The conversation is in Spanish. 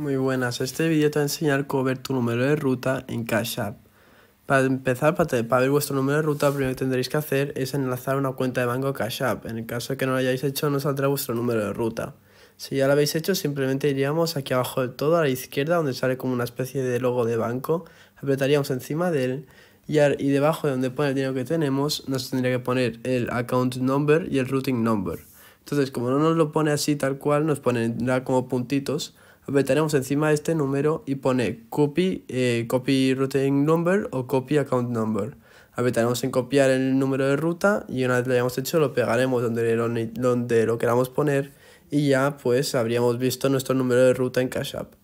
Muy buenas, este vídeo te va a enseñar cómo ver tu número de ruta en Cash App. Para empezar, para, para, ver vuestro número de ruta, lo primero que tendréis que hacer es enlazar una cuenta de banco Cash App. En el caso de que no lo hayáis hecho, no saldrá vuestro número de ruta. Si ya lo habéis hecho, simplemente iríamos aquí abajo del todo, a la izquierda, donde sale como una especie de logo de banco. Apretaríamos encima de él y, y debajo de donde pone el dinero que tenemos, nos tendría que poner el account number y el routing number. Entonces, como no nos lo pone así tal cual, nos pondrá como puntitos tenemos encima este número y pone copy, eh, copy routing number o copy account number. Apretaremos en copiar el número de ruta y una vez lo hayamos hecho lo pegaremos donde lo, donde lo queramos poner y ya pues habríamos visto nuestro número de ruta en Cash App.